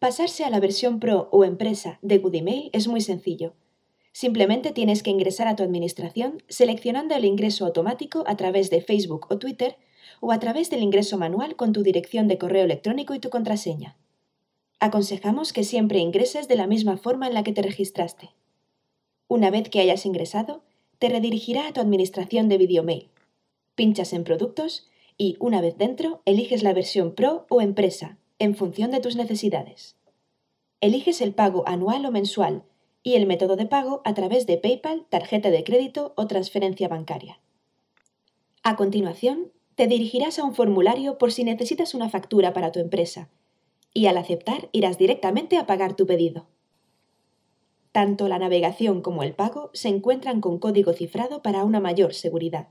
Pasarse a la versión Pro o Empresa de Mail es muy sencillo. Simplemente tienes que ingresar a tu administración seleccionando el ingreso automático a través de Facebook o Twitter o a través del ingreso manual con tu dirección de correo electrónico y tu contraseña. Aconsejamos que siempre ingreses de la misma forma en la que te registraste. Una vez que hayas ingresado, te redirigirá a tu administración de videomail. Pinchas en Productos y, una vez dentro, eliges la versión Pro o Empresa en función de tus necesidades. Eliges el pago anual o mensual y el método de pago a través de PayPal, tarjeta de crédito o transferencia bancaria. A continuación, te dirigirás a un formulario por si necesitas una factura para tu empresa y al aceptar irás directamente a pagar tu pedido. Tanto la navegación como el pago se encuentran con código cifrado para una mayor seguridad.